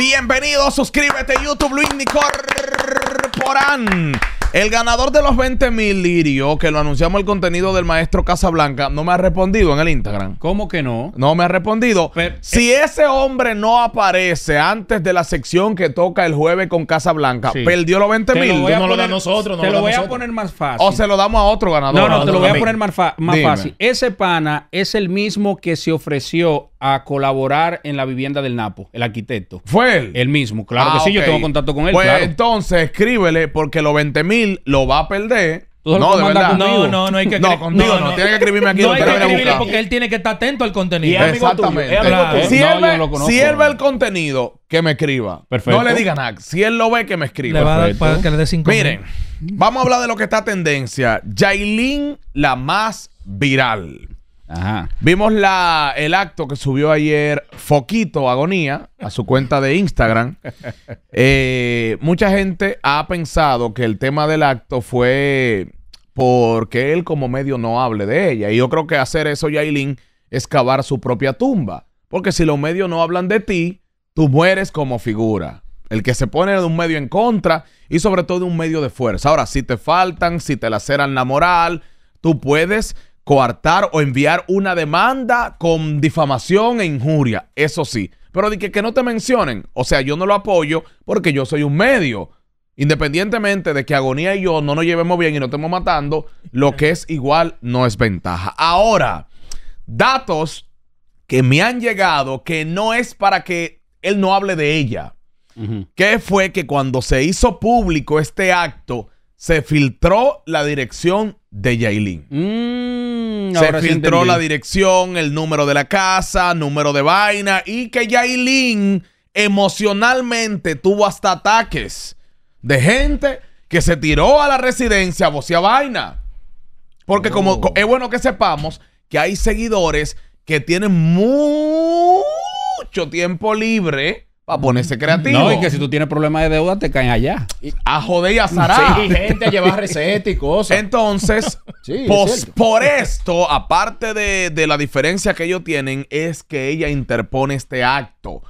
Bienvenidos, suscríbete YouTube Luis Nicorporán. El ganador de los 20 mil lirios, que lo anunciamos el contenido del maestro Casablanca, no me ha respondido en el Instagram. ¿Cómo que no? No me ha respondido. Eh, si ese hombre no aparece antes de la sección que toca el jueves con Casablanca, perdió los 20 mil. No lo da nosotros, Te lo, voy a poner más fácil. O se lo damos a otro ganador. No, no, te lo voy a, poner más, fácil. Ese pana es el mismo que se ofreció a colaborar en la vivienda del Napo, el arquitecto. ¿Fue él? El mismo, claro que sí, yo ah, tengo contacto con él. Pues entonces escríbele porque los 20 mil lo va a perder. No, de verdad. No, no, no hay que No, contigo no, tiene que escribirme aquí. No hay que escribirle porque él tiene que estar atento al contenido. Exactamente. Si él ve el contenido, que me escriba. Perfecto. No le diga nada. Si él lo ve, que me escriba. Le va para que le dé cinco Miren, vamos a hablar de lo que está tendencia. Jailin, la más viral. Ajá. Vimos la, el acto que subió ayer Foquito Agonía a su cuenta de Instagram. Eh, mucha gente ha pensado que el tema del acto fue porque él como medio no hable de ella. Y yo creo que hacer eso, Yailin, es cavar su propia tumba. Porque si los medios no hablan de ti, tú mueres como figura. El que se pone de un medio en contra y sobre todo de un medio de fuerza. Ahora, si te faltan, si te laceran la moral, tú puedes coartar o enviar una demanda con difamación e injuria, eso sí. Pero de que, no te mencionen, o sea, yo no lo apoyo porque yo soy un medio. Independientemente de que Agonía y yo no nos llevemos bien y no estemos matando, lo que es igual no es ventaja. Ahora, datos que me han llegado que no es para que él no hable de ella. Que fue que cuando se hizo público este acto, se filtró la dirección de Yailin. Mm, se filtró la dirección, el número de la casa, número de vaina y que Yailin emocionalmente tuvo hasta ataques de gente que se tiró a la residencia a vaina. Porque oh. como es bueno que sepamos que hay seguidores que tienen mucho tiempo libre a ponerse creativo. No, y que si tú tienes problemas de deuda, te caen allá. a joder y a zarar. Sí, gente a llevar recetas y cosas. Entonces, por esto, aparte de, de la diferencia que ellos tienen, es que ella interpone este acto.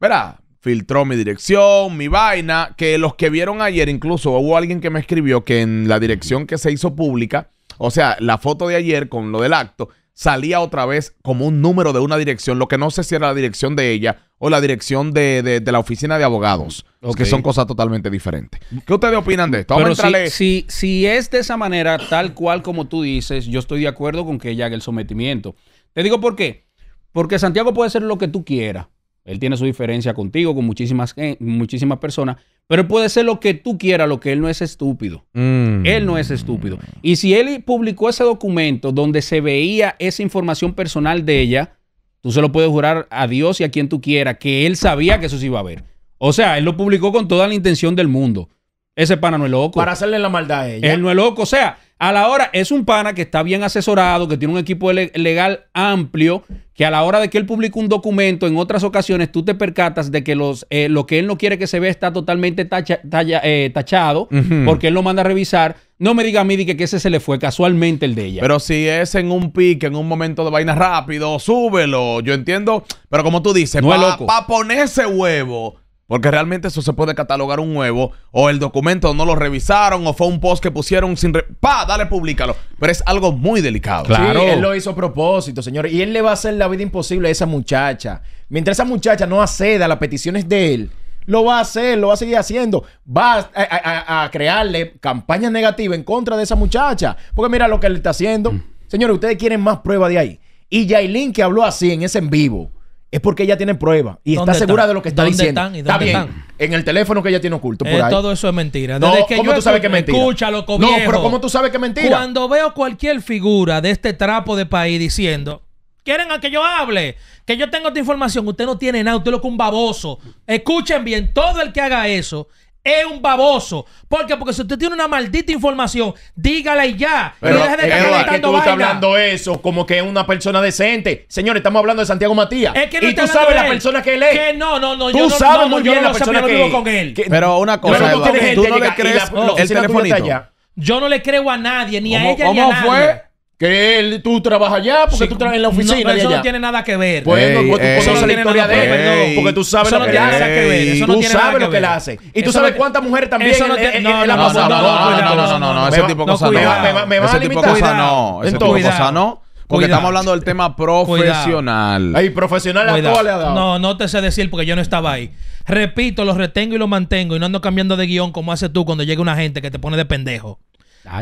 Verá, filtró mi dirección, mi vaina, que los que vieron ayer, incluso hubo alguien que me escribió que en la dirección que se hizo pública, o sea, la foto de ayer con lo del acto, salía otra vez como un número de una dirección, lo que no sé si era la dirección de ella o la dirección de, de, la oficina de abogados, que son cosas totalmente diferentes. ¿Qué ustedes opinan de esto? si, si, si, es de esa manera, tal cual como tú dices, yo estoy de acuerdo con que ella haga el sometimiento. Te digo por qué. Porque Santiago puede ser lo que tú quieras, él tiene su diferencia contigo, con muchísimas, eh, muchísimas personas, pero puede ser lo que tú quieras, lo que él no es estúpido. Mm. Él no es estúpido. Y si él publicó ese documento donde se veía esa información personal de ella, tú se lo puedes jurar a Dios y a quien tú quieras, que él sabía que eso se iba a ver. O sea, él lo publicó con toda la intención del mundo. Ese pana no es loco. Para hacerle la maldad a ella. Él no es loco. O sea, a la hora, es un pana que está bien asesorado, que tiene un equipo legal amplio, que a la hora de que él publica un documento, en otras ocasiones tú te percatas de que los, eh, lo que él no quiere que se vea está totalmente eh, tachado, porque él lo manda a revisar. No me diga a mí que, ese se le fue casualmente el de ella. Pero si es en un pique, en un momento de vaina rápido, súbelo. Yo entiendo, pero como tú dices, para pa ponerse huevo porque realmente eso se puede catalogar un huevo. O el documento no lo revisaron. O fue un post que pusieron sin... Re ¡Pa! Dale, públicalo. Pero es algo muy delicado. Claro. él lo hizo a propósito, señores. Y él le va a hacer la vida imposible a esa muchacha. Mientras esa muchacha no acceda a las peticiones de él, lo va a hacer, lo va a seguir haciendo. Va a, crearle campaña negativa en contra de esa muchacha. Porque mira lo que él está haciendo. Mm. Señores, ustedes quieren más prueba de ahí. Y Yailin que habló así en ese en vivo es porque ella tiene prueba y está segura de lo que está ¿Dónde diciendo. Están está bien. En el teléfono que ella tiene oculto. Por eh, Todo eso es mentira. no, que ¿Cómo tú sabes que es mentira? Escúchalo, cobijo. No, pero ¿cómo tú sabes que es mentira? Cuando veo cualquier figura de este trapo de país diciendo. Quieren a que yo hable, que yo tengo esta información. Usted no tiene nada, usted es lo un baboso. Escuchen bien, todo el que haga eso es un baboso. ¿Por qué? Porque si usted tiene una maldita información, dígala y ya. Pero, no deje de estar que tú estás hablando eso como que es una persona decente. Señores, estamos hablando de Santiago Matías. Es que no y tú sabes la persona que él es. Que no, no, no. Tú sabes muy bien la persona que vivo con él. pero una cosa, tú, tú, no le crees la, el telefonito. Yo no le creo a nadie, ni a ella ni a nadie. ¿Cómo fue? Que él, tú trabajas allá porque tú trabajas en la oficina. No, eso no tiene nada que ver. Bueno, tú eso no es la historia de él. porque tú sabes lo que hace. Eso no tiene nada que ver. Tú sabes lo que le hace. Y tú sabes cuántas mujeres también. Eso no no, no, no, no, no, no, ese tipo de cosas no. Me va a limitar. no. Ese tipo de no. Porque estamos hablando del tema profesional. Ay, profesional a todo le ha dado. No, no te sé decir porque yo no estaba ahí. Repito, lo retengo y lo mantengo y no ando cambiando de guión como haces tú cuando llega una gente que te pone de pendejo.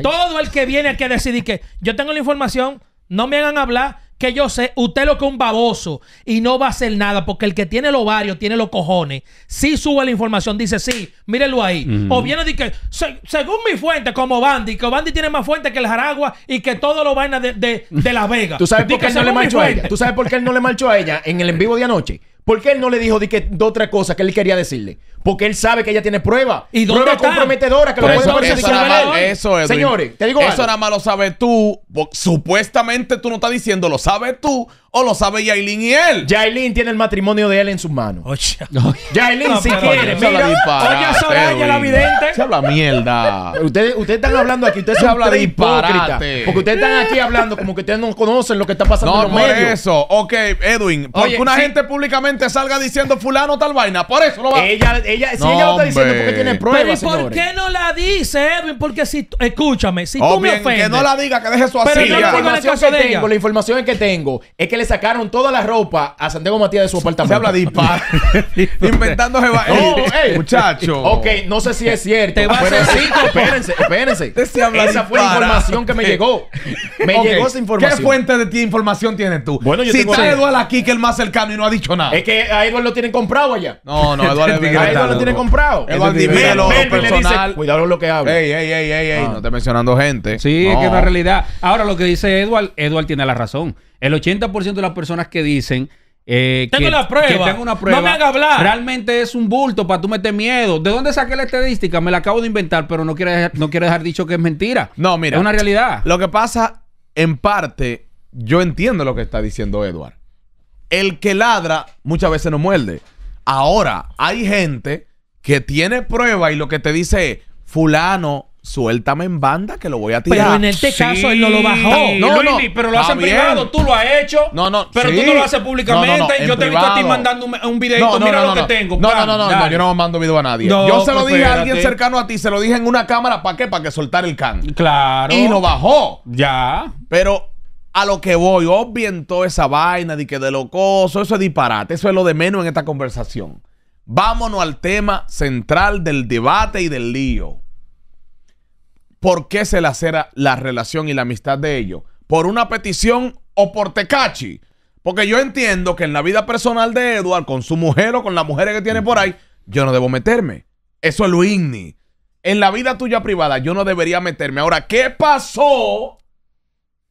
Todo el que viene aquí a decidir que yo tengo la información, no me hagan hablar, que yo sé, usted lo que es un baboso y no va a hacer nada, porque el que tiene los ovario tiene los cojones. Si sube la información, dice sí, mírenlo ahí. O viene de que, según mi fuente, como Bandy, que Bandy tiene más fuente que el Jaragua y que todo lo vaina de, de, de Las Vegas. ¿Tú sabes, por qué él no le marchó a ella? ¿Tú sabes por qué él no le marchó a ella en el en vivo de anoche? ¿Por qué él no le dijo de, de otra cosa que él quería decirle? porque él sabe que ella tiene prueba. ¿Y dónde pruebas comprometedoras que lo puede eso, eso, eso es. Señores, te digo Eso nada más lo sabes tú. Supuestamente tú no estás diciendo lo sabes tú o lo sabe Yailin y él. Yailin tiene el matrimonio de él en sus manos. Oye. Yailin, si quiere, mira. Oye, es la vidente. Se habla mierda. Ustedes, ustedes están hablando aquí, ustedes se hablan de hipócritas. Porque ustedes están aquí hablando como que ustedes no conocen lo que está pasando no, en los por eso. Ok, Edwin. Porque una gente públicamente salga diciendo fulano tal vaina. Por eso lo va. Ella, si ella lo está diciendo, porque tiene pruebas. Pero ¿y por qué no la dice, Edwin? Porque si, escúchame, si oh, tú me ofendes. Que no la diga, que deje su así. Pero yo la, información que tengo, la información que tengo es que le sacaron toda la ropa a Santiago Matías de su apartamento. Se habla de dispar. Inventándose. No, muchacho. Ok, no sé si es cierto. Te espérense, espérense. esa fue la información que me llegó. Me llegó esa información. ¿Qué fuente de información tienes tú? Bueno, yo si está Eduardo aquí, que es el más cercano y no ha dicho nada. Es que a Eduardo lo tienen comprado allá. No, no, Eduardo es no lo tiene comprado. Eduardo Cuidado con lo que habla. Ah. No te mencionando gente. Sí, es que es una realidad. Ahora, lo que dice Eduard, Eduard tiene la razón. El 80% de las personas que dicen eh, que, tengo una prueba. No me hagas hablar. Realmente es un bulto para tú meter miedo. ¿De dónde saqué la estadística? Me la acabo de inventar, pero no quiero, dejar, no quiere dejar dicho que es mentira. No, mira. Es una realidad. Lo que pasa, en parte, yo entiendo lo que está diciendo Edward. El que ladra muchas veces no muerde. Ahora, hay gente que tiene prueba y lo que te dice es, fulano, suéltame en banda que lo voy a tirar. Pero en este caso él no lo bajó. No, no, no. pero lo en privado, tú lo has hecho. No, no, pero tú no lo haces públicamente. yo te he visto a ti mandando un, videito, mira lo que tengo. No, no, no, no, yo no mando video a nadie. yo se lo dije a alguien cercano a ti, se lo dije en una cámara, ¿para qué? Para que soltara el can. Claro. Y lo bajó. Ya. Pero a lo que voy, obviento oh, esa vaina de que de locoso, eso es disparate, eso es lo de menos en esta conversación. Vámonos al tema central del debate y del lío. ¿Por qué se acera la relación y la amistad de ellos? ¿Por una petición o por tecachi? Porque yo entiendo que en la vida personal de Edward, con su mujer o con las mujeres que tiene por ahí, yo no debo meterme. Eso es lo igni. En la vida tuya privada, yo no debería meterme. Ahora, ¿qué pasó?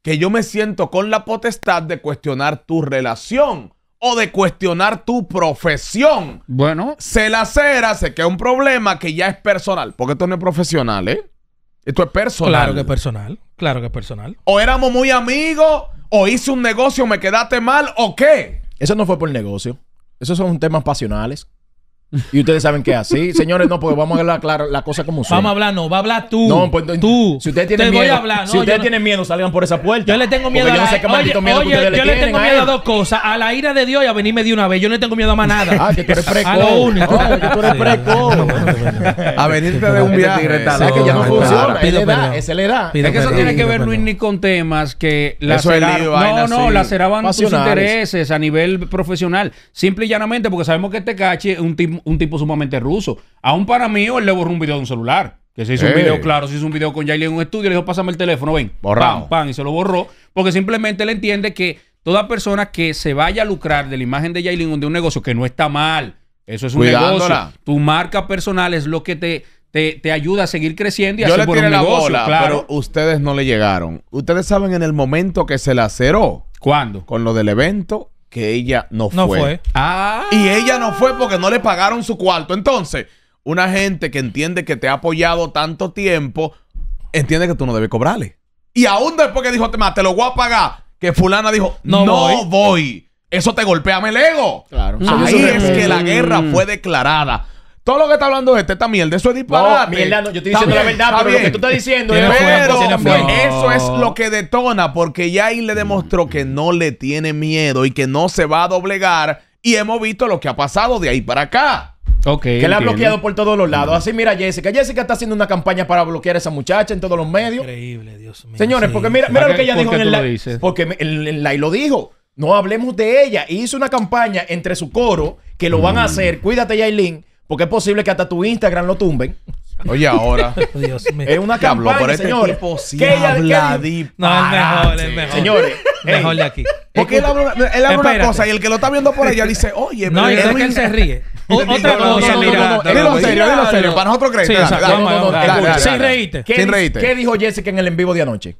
que yo me siento con la potestad de cuestionar tu relación o de cuestionar tu profesión. Bueno. Se la sé se queda un problema que ya es personal. Porque esto no es profesional, ¿eh? Esto es personal. Claro que es personal. Claro que es personal. O éramos muy amigos, o hice un negocio, me quedaste mal, o qué. Eso no fue por el negocio. Esos son temas pasionales. Y ustedes saben que así. Señores, no, pues vamos a hablar la cosa como son. Vamos a hablar, no, va a hablar tú. No, pues tú. Si ustedes tienen te miedo, voy a hablar, si ustedes tienen miedo, salgan por esa puerta. Yo le tengo miedo a yo le, tengo miedo a, dos cosas, a la ira de Dios y a venirme de una vez. Yo no le tengo miedo a más nada. Ah, que A lo único. que tú eres a venirte de un viaje. y es que ya no funciona. Es es que eso tiene que ver, Luis, ni con temas que la No, no, laceraban tus intereses a nivel profesional. Simple y llanamente, porque sabemos que este cache es un tipo un, tipo sumamente ruso. A un para mí, él le borró un video de un celular. Que se hizo un video, claro, se hizo un video con Yailin en un estudio, le dijo, pásame el teléfono, ven. Borrado. Pam, y se lo borró. Porque simplemente él entiende que toda persona que se vaya a lucrar de la imagen de Yailin de un negocio que no está mal, eso es un negocio. Tu marca personal es lo que te, te, ayuda a seguir creciendo y Yo hacer por la negocio, bola, claro. pero ustedes no le llegaron. Ustedes saben en el momento que se la cerró ¿Cuándo? Con lo del evento que ella no, no fue. Ah. Y ella no fue porque no le pagaron su cuarto. Entonces, una gente que entiende que te ha apoyado tanto tiempo, entiende que tú no debes cobrarle. Y aún después que dijo, te lo voy a pagar, que fulana dijo, no, no voy. Eso te golpea el ego. Claro. Ahí es que la guerra mm. fue declarada. Todo lo que está hablando este, esta mierda, eso es disparate. No, no, yo estoy diciendo la verdad, pero lo que tú estás diciendo pero, eso es lo que detona, porque ya le demostró que no le tiene miedo y que no se va a doblegar. Y hemos visto lo que ha pasado de ahí para acá. Okay, que la ha bloqueado por todos los lados. Así mira Jessica. Jessica está haciendo una campaña para bloquear a esa muchacha en todos los medios. Increíble, Dios mío. Señores, porque mira, mira lo que ella dijo en el live. Porque el live lo dijo. No hablemos de ella. Hizo una campaña entre su coro que lo van a hacer. Cuídate, Yailin. Porque es posible que hasta tu Instagram lo tumben. Oye, ahora. Oh, es una campaña, por este Tipo, sí que ella, habla que No, es mejor, es mejor. Señores. Es mejor de aquí. Porque él habla, él habla una cosa y el que lo está viendo por allá dice, oye, No, yo que él se ríe. Otra cosa, mira. Dilo serio, dilo serio. Para nosotros creer. Sin reírte. Sin reírte. ¿Qué dijo Jessica en el en vivo de anoche?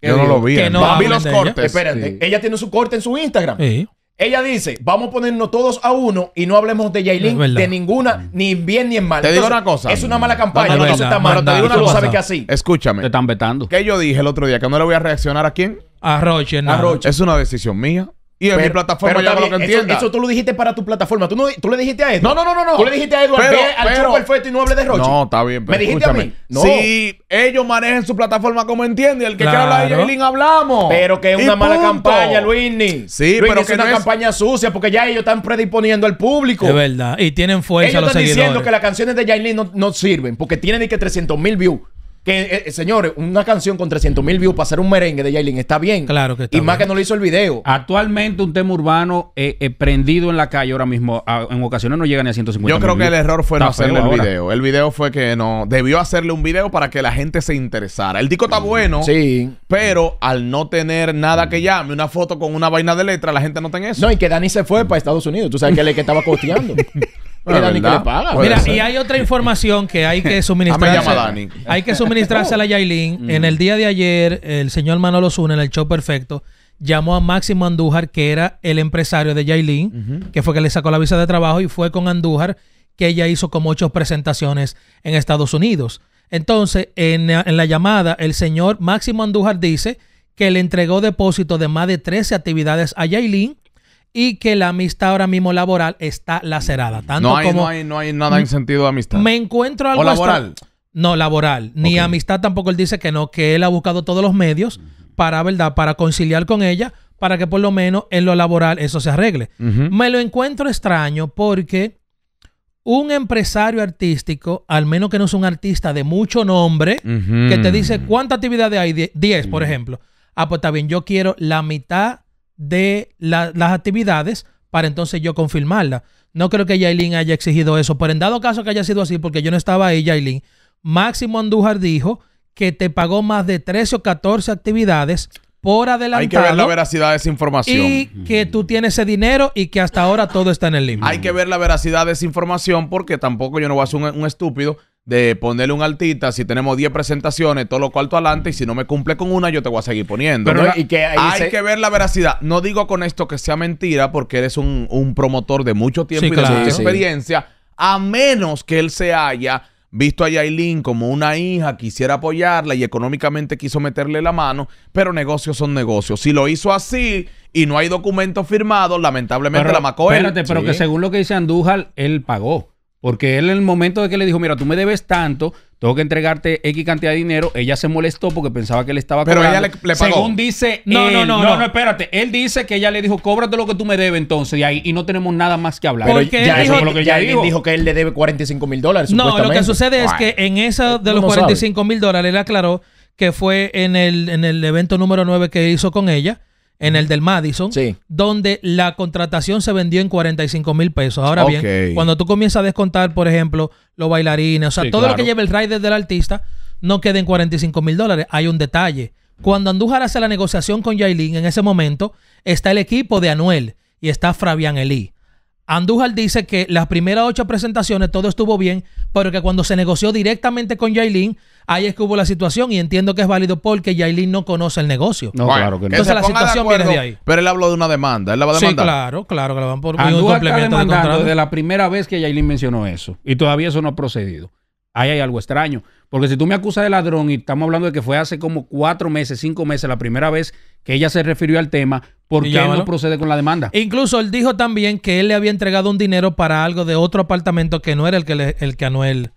Yo no lo vi. Que no vi los cortes. Espérate. Ella tiene su corte en su Instagram. Sí. Ella dice, vamos a ponernos todos a uno y no hablemos de Yailin de ninguna, ni bien ni en mal. Te digo una cosa. Es una mala campaña, no, está mal. Te digo una cosa, que así. Escúchame. Te están vetando. Que yo dije el otro día que no le voy a reaccionar a quién. A Roche, no. A Roche. Es una decisión mía. Y en mi plataforma lo que Eso, tú lo dijiste para tu plataforma. Tú, no, tú le dijiste a Edward. No, no, no, no, Tú le dijiste a Edward, al perfecto y no hable de Roche. No, está bien. Me dijiste a mí. Si ellos manejan su plataforma como entiende, el que claro. quiera hablar de Jailin hablamos. Pero que es una mala campaña, Luisny. Sí, pero es una campaña sucia porque ya ellos están predisponiendo al público. De verdad. Y tienen fuerza ellos los están diciendo que las canciones de Jailin no, no sirven porque tienen ni que 300 mil views. Que, eh, eh, señores, una canción con 300 mil views para hacer un merengue de Jaylin está bien. Claro que está Y más que no le hizo el video. Actualmente, un tema urbano eh, prendido en la calle ahora mismo, en ocasiones no llega ni a 150 Yo creo que el error fue no hacerle el video. El video fue que no. Debió hacerle un video para que la gente se interesara. El disco está mm, bueno, Sí. pero al no tener nada que llame, una foto con una vaina de letra, la gente no tiene eso. No, y que Dani se fue para Estados Unidos. Tú sabes que es el que estaba costeando. Mira, y hay otra información que hay que suministrarse. Hay que suministrarse a la oh. Yailin. En mm. el día de ayer, el señor Manolo Zuna, en el show perfecto, llamó a Máximo Andújar, que era el empresario de Yailin, que fue que le sacó la visa de trabajo y fue con Andújar que ella hizo como ocho presentaciones en Estados Unidos. Entonces, en, la llamada, el señor Máximo Andújar dice que le entregó depósito de más de 13 actividades a Yailin y que la amistad ahora mismo laboral está lacerada. Tanto no, hay, como no, hay, nada en sentido de amistad. Me encuentro algo. ¿O laboral? No, laboral. Ni amistad tampoco él dice que no, que él ha buscado todos los medios para, ¿verdad?, para conciliar con ella, para que por lo menos en lo laboral eso se arregle. Me lo encuentro extraño porque un empresario artístico, al menos que no es un artista de mucho nombre, que te dice cuántas actividades hay, 10, por ejemplo. Ah, pues está bien, yo quiero la mitad de las actividades para entonces yo confirmarla. No creo que Yailin haya exigido eso, pero en dado caso que haya sido así, porque yo no estaba ahí, Yailin, Máximo Andújar dijo que te pagó más de 13 o 14 actividades por adelantado. Hay que ver la veracidad de esa información. Y que tú tienes ese dinero y que hasta ahora todo está en el límite. Hay que ver la veracidad de esa información porque tampoco yo no voy a ser un, estúpido de ponerle un altita si tenemos 10 presentaciones, todo lo cual tú adelante, y si no me cumple con una, yo te voy a seguir poniendo. y que hay que ver la veracidad. No digo con esto que sea mentira, porque eres un, promotor de mucho tiempo y de mucha experiencia, a menos que él se haya visto a Yailin como una hija, quisiera apoyarla y económicamente quiso meterle la mano, pero negocios son negocios. Si lo hizo así y no hay documentos firmados, lamentablemente la macó Espérate, pero que según lo que dice Andújar, él pagó. Porque él en el momento de que le dijo, mira, tú me debes tanto, tengo que entregarte X cantidad de dinero, ella se molestó porque pensaba que le estaba cobrando. Pero ella le, pagó. Según dice eh, no, no, no, no, espérate. Él dice que ella le dijo, cóbrate lo que tú me debes entonces y ahí no tenemos nada más que hablar. Pero ya dijo, lo que ya él dijo. que él le debe 45 mil dólares, No, lo que sucede es que en esa de los 45 mil dólares, él aclaró que fue en el, en el evento número 9 que hizo con ella en el del Madison, donde la contratación se vendió en 45 mil pesos. Ahora bien, cuando tú comienzas a descontar, por ejemplo, los bailarines, o sea, todo lo que lleva el rider del artista, no queda en 45 mil dólares. Hay un detalle. Cuando Andújar hace la negociación con Yailin, en ese momento está el equipo de Anuel y está Fabián Elí. Andújar dice que las primeras ocho presentaciones todo estuvo bien, pero que cuando se negoció directamente con Yailin, Ahí es que hubo la situación y entiendo que es válido porque Yailin no conoce el negocio. No, claro que no. Entonces la situación viene de ahí. Pero él habló de una demanda. Él la va a demandar. Sí, claro, claro que la van por un complemento de Desde la primera vez que Yailin mencionó eso. Y todavía eso no ha procedido. Ahí hay algo extraño. Porque si tú me acusas de ladrón y estamos hablando de que fue hace como cuatro meses, cinco meses, la primera vez que ella se refirió al tema, ¿por qué no procede con la demanda? Incluso él dijo también que él le había entregado un dinero para algo de otro apartamento que no era el que, el que Anuel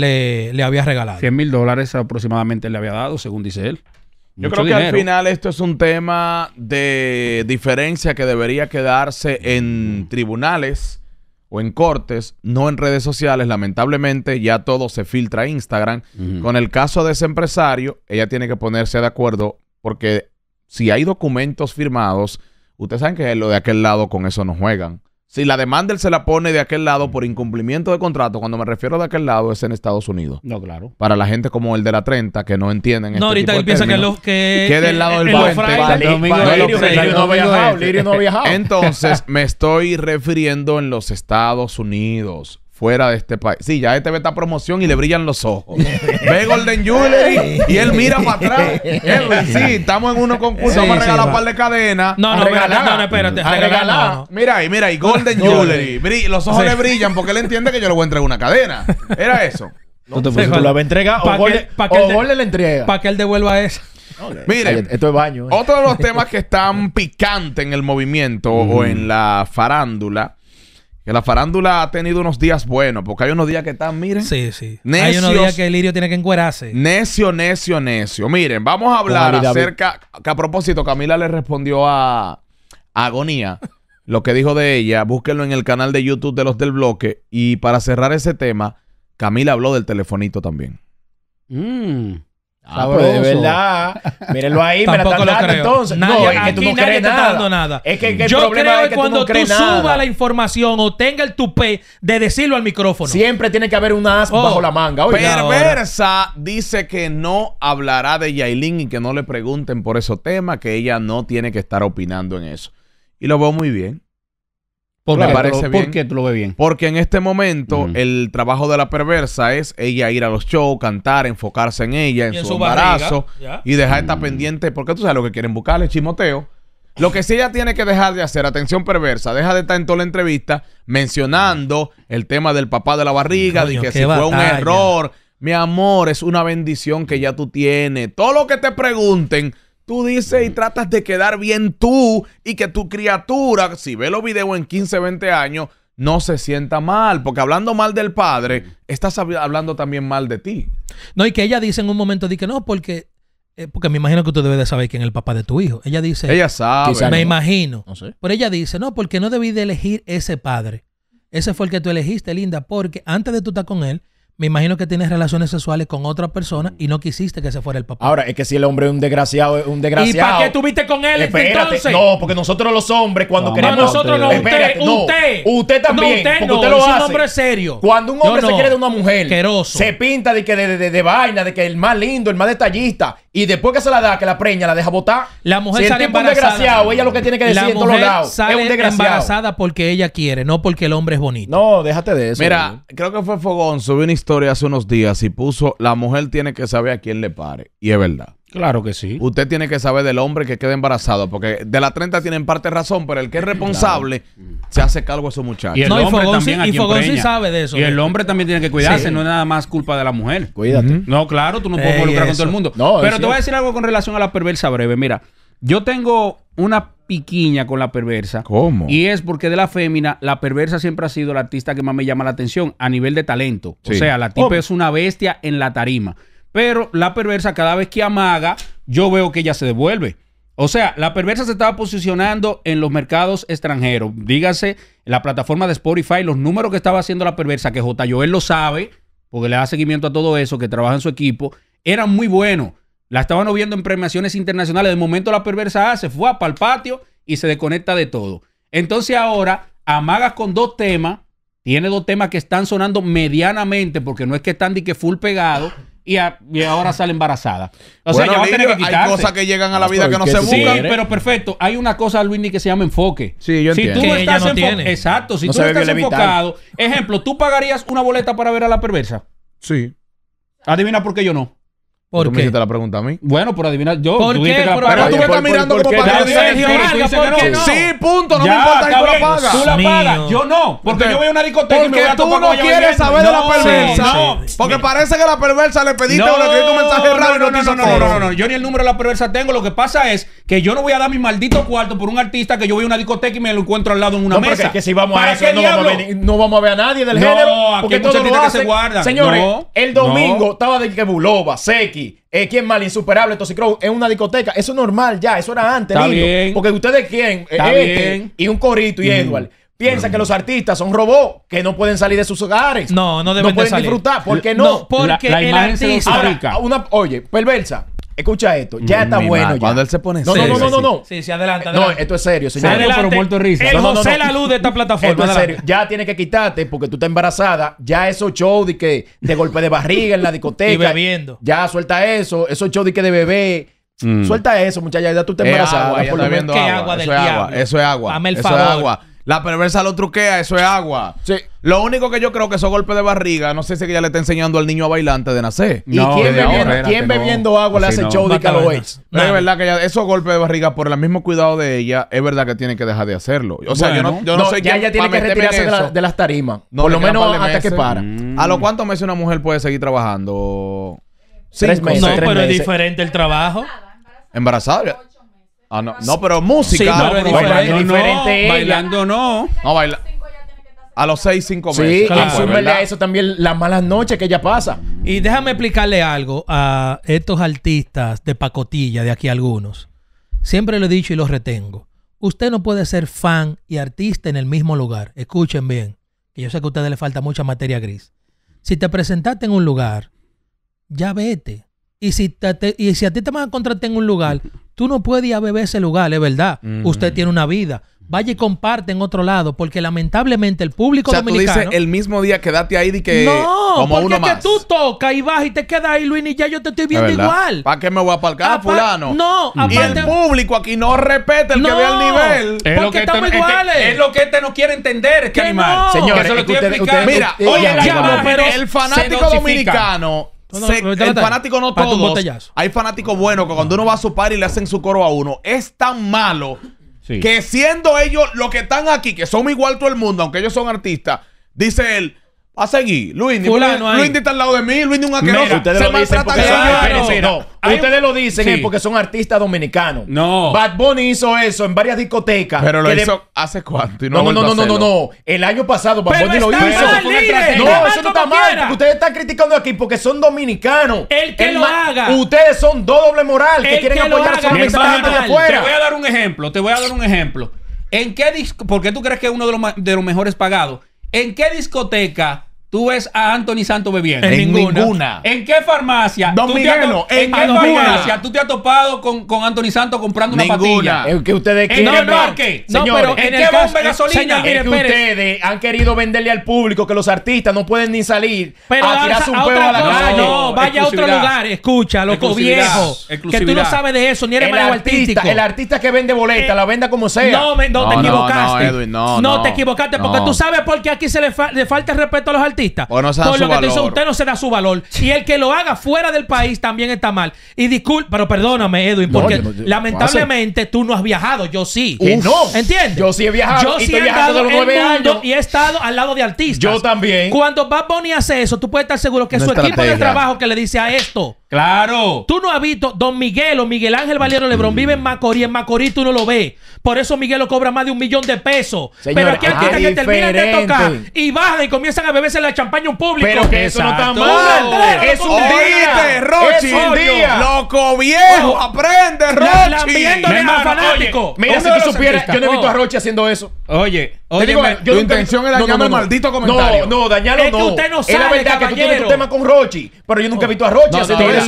le, había regalado. 100 mil dólares aproximadamente le había dado, según dice él. Yo creo que al final esto es un tema de diferencia que debería quedarse en tribunales o en cortes, no en redes sociales. Lamentablemente ya todo se filtra a Instagram. Con el caso de ese empresario, ella tiene que ponerse de acuerdo porque si hay documentos firmados, ustedes saben que lo de aquel lado con eso no juegan. Si la demanda él se la pone de aquel lado por incumplimiento de contrato, cuando me refiero de aquel lado es en Estados Unidos. No, claro. Para la gente como el de la 30 que no entienden No, este ahorita él piensa que, los, que, que del lado del no viajado, Lirio no ha eh, viajado. Entonces, me estoy refiriendo en los Estados Unidos fuera de este país. Sí, ya este ve esta promoción y le brillan los ojos. ve Golden Jewelry y él mira para atrás. sí, estamos en unos concurso. vamos a regalar un par de cadenas. No, no, regalar, no, espérate. A regalar. Mira ahí, mira ahí, Golden Jewelry. los ojos le brillan porque él entiende que yo le voy a entregar una cadena. Era eso. No, te sí, pues, tú la entrega o Golden le entrega. Para que él devuelva eso. mire esto es baño. Eh. Otro de los temas que están picantes en el movimiento o en la farándula que la farándula ha tenido unos días buenos, porque hay unos días que están, miren. Sí, sí. hay unos días que el lirio tiene que encuerarse. Necio, necio, necio. Miren, vamos a hablar acerca. Que a propósito, Camila le respondió a, Agonía lo que dijo de ella. Búsquenlo en el canal de YouTube de los del bloque. Y para cerrar ese tema, Camila habló del telefonito también. Mmm... Ah, de verdad. Mírenlo ahí, me la entonces. no, es que tú no nada. Es que, Yo creo que cuando tú, subas la información o tenga el tupé de decirlo al micrófono. Siempre tiene que haber una as oh. bajo la manga. Perversa dice que no hablará de Yailin y que no le pregunten por esos temas, que ella no tiene que estar opinando en eso. Y lo veo muy bien. Porque, tú lo bien? Porque en este momento el trabajo de la perversa es ella ir a los shows, cantar, enfocarse en ella, en, su, embarazo y dejar esta pendiente. Porque tú sabes lo que quieren buscarle, chimoteo. Lo que sí ella tiene que dejar de hacer, atención perversa, deja de estar en toda la entrevista mencionando el tema del papá de la barriga, de que si fue un error. Mi amor, es una bendición que ya tú tienes. Todo lo que te pregunten, Tú dices y tratas de quedar bien tú y que tu criatura, si ve los videos en 15, 20 años, no se sienta mal, porque hablando mal del padre, estás hablando también mal de ti. No, y que ella dice en un momento, di que no, porque, eh, porque me imagino que tú debes de saber quién es el papá de tu hijo. Ella dice, ella sabe, me imagino. No sé. Pero ella dice, no, porque no debí de elegir ese padre. Ese fue el que tú elegiste, linda, porque antes de tú estar con él, me imagino que tienes relaciones sexuales con otra persona y no quisiste que se fuera el papá. Ahora, es que si el hombre es un desgraciado, es un desgraciado. ¿Y para qué estuviste con él No, porque nosotros los hombres, cuando queremos. No, nosotros no, usted, usted. Usted también. Porque usted lo es un hombre serio. Cuando un hombre se quiere de una mujer, queroso. se pinta de que de, vaina, de que el más lindo, el más detallista. Y después que se la da, que la preña, la deja botar. La mujer sale embarazada. Un desgraciado, ella lo que tiene que decir en sale embarazada porque ella quiere, no porque el hombre es bonito. No, déjate de eso. Mira, creo que fue Fogón, subió una historia hace unos días y puso, la mujer tiene que saber a quién le pare. Y es verdad. Claro que sí. Usted tiene que saber del hombre que queda embarazado, porque de la 30 tienen parte razón, pero el que es responsable se hace cargo a su muchacho. Y el sí, sabe de eso. Y el eh. hombre también tiene que cuidarse, no es nada más culpa de la mujer. Cuídate. No, claro, tú no puedes involucrar con todo el mundo. pero te voy a decir algo con relación a la perversa breve. Mira, yo tengo una piquiña con la perversa. ¿Cómo? Y es porque de la fémina, la perversa siempre ha sido la artista que más me llama la atención a nivel de talento. O sea, la tipa es una bestia en la tarima. Pero la perversa, cada vez que amaga, yo veo que ella se devuelve. O sea, la perversa se estaba posicionando en los mercados extranjeros. Dígase, la plataforma de Spotify, los números que estaba haciendo la perversa, que J. Joel lo sabe, porque le da seguimiento a todo eso, que trabaja en su equipo, eran muy buenos. La estaban viendo en premiaciones internacionales. De momento la perversa se fue para el patio y se desconecta de todo. Entonces ahora amagas con dos temas tiene dos temas que están sonando medianamente, porque no es que están de que full pegado. Y, ahora sale embarazada. O sea, bueno, va a tener que Hay cosas que llegan a la vida que no se buscan. pero perfecto. Hay una cosa, Luis, que se llama enfoque. Sí, yo entiendo. Si tú que tiene. Exacto. Si no tú estás enfocado... Ejemplo, ¿tú pagarías una boleta para ver a la perversa? Sí. Adivina por qué yo no. ¿Por qué? me hiciste la pregunta a mí? Bueno, por adivinar, yo. ¿Por qué? Pero tú me estás mirando como para que no. Sí, punto, no me importa que tú la pagas. Tú la pagas, yo no. Porque yo voy a una discoteca y me voy a tú no quieres saber de la perversa. No, porque parece que la perversa le pediste o le pediste un mensaje raro y no te hizo No, no, no, yo ni el número de la perversa tengo. Lo que pasa es que yo no voy a dar mi maldito cuarto por un artista que yo voy a una discoteca y me lo encuentro al lado en una mesa. que si vamos a eso no vamos a ver a nadie del género. No, Porque todo lo que se guarda. Señores, el domingo estaba de que Bulova, Seki, eh, ¿Quién mal? Insuperable, Toxicrow, Es una discoteca. Eso es normal ya. Eso era antes, Porque ustedes quién. Eh, este y un corito y mm. Edward. Piensa que mm. los artistas son robots que no pueden salir de sus hogares. No, no deben no pueden disfrutar. ¿Por qué no? porque el artista. una, oye, perversa. Escucha esto, ya está bueno. Ya. Cuando él se pone No, serio, no, no, no, no. Sí, se adelanta. No, esto es serio, señor. Pero muerto risa. El No, no, José la luz de esta plataforma. Esto es serio. Ya tienes que quitarte porque tú estás embarazada. Ya esos shows de que de golpe de barriga en la discoteca. Y bebiendo. Ya suelta eso. Esos shows de que de bebé. Mm. Suelta eso, muchachas. Ya tú estás embarazada. agua, agua Eso es agua. Eso es agua. Eso es agua. La perversa lo truquea, eso es agua. Sí. Lo único que yo creo que esos golpes de barriga, no sé si ya le está enseñando al niño a bailar antes de nacer. ¿Y no, quién, bebiendo, ¿quién agua le hace show de No Es verdad que esos golpes de barriga, por el mismo cuidado de ella, es verdad que tiene que dejar de hacerlo. O sea, yo no, yo no, sé Ya ella tiene que retirarse de, las tarimas. por lo menos hasta que para. Mm. ¿A lo cuántos meses una mujer puede seguir trabajando? tres meses. No, pero es diferente el trabajo. Embarazada. Ah, no. pero música. bailando, no, no. A los 6, 5 meses. Ah, sí, pues, eso también las malas noches que ella pasa. Y déjame explicarle algo a estos artistas de pacotilla, de aquí algunos. Siempre lo he dicho y lo retengo. Usted no puede ser fan y artista en el mismo lugar. Escuchen bien, que yo sé que a ustedes les falta mucha materia gris. Si te presentaste en un lugar, ya vete. Y si, y si a ti te van a encontrar en un lugar, Tú no puedes ir a beber ese lugar, es verdad. Usted tiene una vida. Vaya y comparte en otro lado, porque lamentablemente el público o sea, dominicano. Tú el mismo día quédate ahí y que. No, como porque uno que tú tocas y vas y te quedas ahí, Luis, y ya yo te estoy viendo igual. ¿Para qué me voy a aparcar, fulano? No, aparte... Y el público aquí no respeta el que ve el nivel. Es porque estamos este iguales. es lo que este no quiere entender, este que animal. No. Señores, explicando. Mira, oye, pero el fanático dominicano el fanático no todos. Hay fanáticos buenos que cuando uno va a su par y le hacen su coro a uno, es tan malo que siendo ellos los que están aquí, que son igual todo el mundo, aunque ellos son artistas, dice él, a seguir. Luis, Luis está al lado de mí, Luis de un aqueroso. Ustedes lo dicen porque eh, son, No. Ustedes lo dicen porque son artistas dominicanos. No. Bad Bunny hizo eso en varias discotecas. Pero lo hizo hace cuánto y no No, no, no, no, no, no. El año pasado Bad Bunny lo hizo. no, eso no está mal. ustedes están criticando aquí porque son dominicanos. El que lo haga. Ustedes son doble moral que quieren apoyar a los de afuera. Te voy a dar un ejemplo, te voy a dar un ejemplo. ¿En qué disco? ¿Por qué tú crees que es uno de los mejores pagados? ¿En qué discoteca tú ves a Anthony Santos bebiendo. En, ninguna. ¿En qué farmacia? Don tú Miguelo, en, qué farmacia tú te has topado con, con Anthony Santos comprando una patilla? ¿En que ustedes quieren? ¿En el parque? No, pero ¿En, qué bomba de gasolina? Señor, que ustedes han querido venderle al público que los artistas no pueden ni salir a tirarse un huevo a la calle. No, vaya a otro lugar, escucha, loco viejo. Que tú no sabes de eso, ni eres malo artístico. El artista que vende boleta, eh, la venda como sea. No, no, te equivocaste. No, no, te equivocaste porque tú sabes por qué aquí se le, falta respeto a los artistas no por su lo que valor. usted no se da su valor. Y el que lo haga fuera del país también está mal. Y disculpe, pero perdóname, Edwin, porque lamentablemente tú no has viajado, yo sí. no. ¿Entiendes? Yo sí he viajado. Yo y sí he viajado los nueve años. y he estado al lado de artistas. Yo también. Cuando Bad Bunny hace eso, tú puedes estar seguro que su equipo de trabajo que le dice a esto Claro. Tú no has visto Don Miguel o Miguel Ángel Valero Lebrón vive en Macorís. En Macorís tú no lo ves. Por eso Miguel lo cobra más de un millón de pesos. pero aquí gente que termina de tocar y bajan y comienzan a beberse la champaña en público. Pero que eso no está mal. Es un día. Rochi. Es un día. Loco viejo. Aprende, Rochi. Me más fanático. mira, si tú supieras, yo no he visto a Rochi haciendo eso. Oye, oye, yo tu intención era dañarme el maldito comentario. No, no, dañarlo no. Es que usted no sabe, Es la verdad que tú tienes un tema con Rochi, pero yo nunca he visto a Rochi haciendo eso.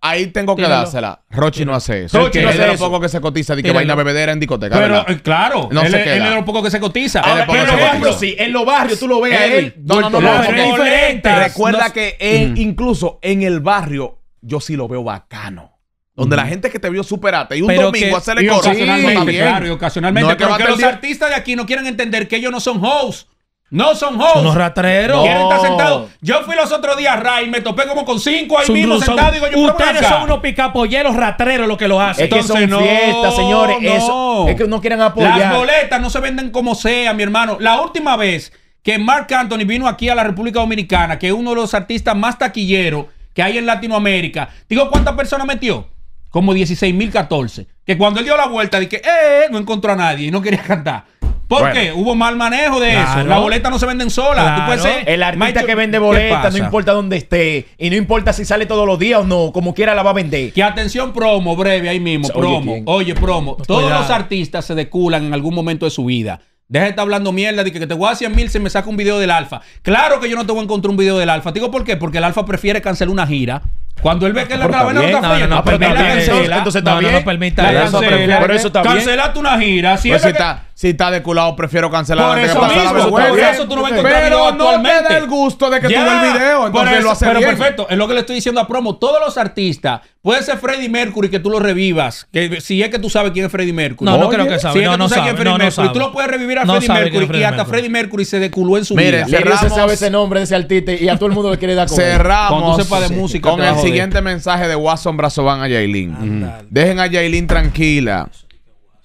Ahí tengo que dársela. Rochi no hace eso. Rochi no hace es de lo poco que se cotiza de que vaina bebedera en discoteca. Pero eh, claro, él, es de lo poco que se cotiza. pero en los barrios sí, en los barrios tú lo ves a él. No, no, no, es diferente. Recuerda que mm. incluso en el barrio yo sí lo veo bacano. Donde la mm. gente que te vio superate y un domingo hacerle coro. ocasionalmente, claro, y ocasionalmente. pero que, los artistas de aquí no quieren entender que ellos no son hosts. No son hosts. Son los ratreros. Quieren estar sentado. Yo fui los otros días a Ray, me topé como con cinco ahí mismo sentado. Digo, yo ustedes son unos picapolleros ratreros los que lo hacen. que no, señores. Eso, es que no quieren apoyar. Las boletas no se venden como sea, mi hermano. La última vez que Mark Anthony vino aquí a la República Dominicana, que es uno de los artistas más taquilleros que hay en Latinoamérica. Digo, ¿cuántas personas metió? Como 16.014. Que cuando él dio la vuelta, dije, ¡eh! No encontró a nadie y no quería cantar. ¿Por qué? Hubo mal manejo de eso. Las boletas no se venden solas. el artista que vende boletas, no importa dónde esté. Y no importa si sale todos los días o no, como quiera la va a vender. Que atención, promo, breve ahí mismo, promo. Oye, promo. Pues todos los artistas se deculan en algún momento de su vida. Deja de estar hablando mierda de que, te voy a 100 mil si me saca un video del alfa. Claro que yo no te voy a encontrar un video del alfa. Te digo por qué. Porque el alfa prefiere cancelar una gira cuando él ve ah, que la caravana no está fea no, entonces está bien. No, permita eso. Por eso está bien. Cancelate una gira. Si, pues está, si está de culado, prefiero cancelar por eso mismo, Por eso tú no me Pero no me da el gusto de que tú veas el video. Entonces lo hace Pero perfecto. Es lo que le estoy diciendo a Promo. Todos los artistas. Puede ser Freddie Mercury que tú lo revivas. Que, si es que tú sabes quién es Freddie Mercury. No, no creo que sabes. Si no, no sabe. No, Tú lo puedes revivir a Freddie Mercury. Y hasta Freddie Mercury se deculó en su vida. Mire, se sabe ese nombre de ese artista y a todo el mundo le quiere dar con Cerramos. Cuando tú de música, siguiente mensaje de Watson van a Yailin. Dejen a Yailin tranquila.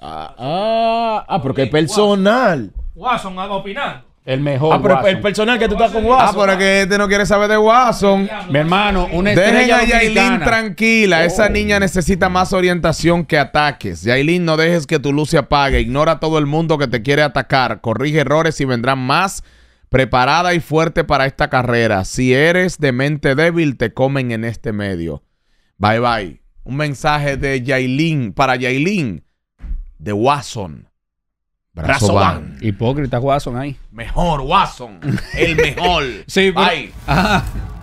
Ah, ah, ah porque personal. Watson, a opinar. El mejor. Ah, pero el personal que tú estás con Watson. Ah, pero que este no quiere saber de Watson. Mi hermano, una Dejen a Yailin tranquila. Esa oh. niña necesita más orientación que ataques. Yailin, no dejes que tu luz se apague. Ignora a todo el mundo que te quiere atacar. Corrige errores y vendrán más preparada y fuerte para esta carrera. Si eres de mente débil, te comen en este medio. Bye bye. Un mensaje de Yailin, para Yailin, de Watson. Brazo van. Hipócrita Watson ahí. Mejor Watson, el mejor. sí, Bye. Ajá.